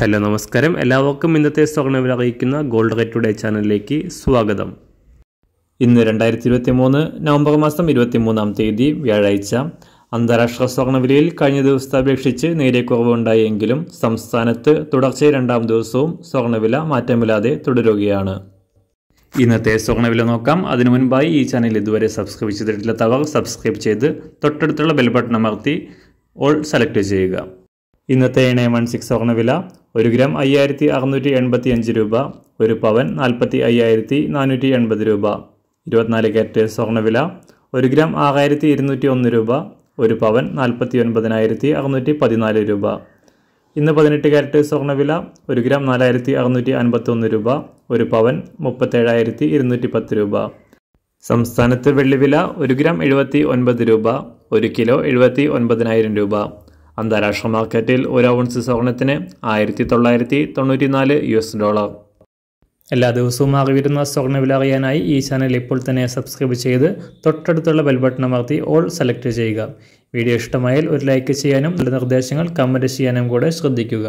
hello നമസ്കാരം എല്ലാവർക്കും ഇന്നത്തെ സ്വർണ്ണ വില അറിയിക്കുന്ന ഗോൾഡ് റേറ്റ് ടുഡേ ചാനലിലേക്ക് സ്വാഗതം ഇന്ന് രണ്ടായിരത്തി ഇരുപത്തി മൂന്ന് നവംബർ മാസം ഇരുപത്തി മൂന്നാം തീയതി വ്യാഴാഴ്ച അന്താരാഷ്ട്ര സ്വർണ്ണ വിലയിൽ കഴിഞ്ഞ ദിവസത്തെ അപേക്ഷിച്ച് നേരിയ കുറവുണ്ടായെങ്കിലും സംസ്ഥാനത്ത് തുടർച്ച രണ്ടാം ദിവസവും സ്വർണ്ണവില മാറ്റമില്ലാതെ തുടരുകയാണ് ഇന്നത്തെ സ്വർണ്ണവില നോക്കാം അതിനു മുൻപായി ഈ ചാനൽ ഇതുവരെ സബ്സ്ക്രൈബ് ചെയ്തിട്ടില്ലാത്തവർ സബ്സ്ക്രൈബ് ചെയ്ത് തൊട്ടടുത്തുള്ള ബെൽ ബട്ടൺ അമർത്തി ഓൾ സെലക്ട് ചെയ്യുക ഇന്നത്തെ എണ്ണ വൺ സിക്സ് സ്വർണ്ണവില ഒരു ഗ്രാം അയ്യായിരത്തി അറുന്നൂറ്റി എൺപത്തി അഞ്ച് രൂപ ഒരു പവൻ നാൽപ്പത്തി അയ്യായിരത്തി നാനൂറ്റി എൺപത് രൂപ ഇരുപത്തിനാല് കാരറ്റ് സ്വർണ്ണവില ഒരു ഗ്രാം ആറായിരത്തി ഇരുന്നൂറ്റി ഒന്ന് രൂപ ഒരു പവൻ നാൽപ്പത്തി ഒൻപതിനായിരത്തി അറുന്നൂറ്റി പതിനാല് രൂപ ഇന്ന് പതിനെട്ട് കാരറ്റ് സ്വർണ്ണവില ഒരു ഗ്രാം നാലായിരത്തി അറുന്നൂറ്റി അൻപത്തൊന്ന് രൂപ ഒരു പവൻ മുപ്പത്തേഴായിരത്തി ഇരുന്നൂറ്റി പത്ത് രൂപ സംസ്ഥാനത്ത് വെള്ളിവില ഒരു ഗ്രാം എഴുപത്തി ഒൻപത് രൂപ ഒരു കിലോ എഴുപത്തി ഒൻപതിനായിരം രൂപ അന്താരാഷ്ട്ര മാർക്കറ്റിൽ ഒരു ഔൺസ് സ്വർണത്തിന് ആയിരത്തി തൊള്ളായിരത്തി തൊണ്ണൂറ്റിനാല് യു എസ് ഡോളർ എല്ലാ ദിവസവും അറിവിരുന്ന വില അറിയാനായി ഈ ചാനൽ ഇപ്പോൾ തന്നെ സബ്സ്ക്രൈബ് ചെയ്ത് തൊട്ടടുത്തുള്ള ബെൽബട്ടൺ അമർത്തി ഓൾ സെലക്ട് ചെയ്യുക വീഡിയോ ഇഷ്ടമായാൽ ഒരു ലൈക്ക് ചെയ്യാനും നല്ല നിർദ്ദേശങ്ങൾ കമൻറ്റ് ചെയ്യാനും കൂടെ ശ്രദ്ധിക്കുക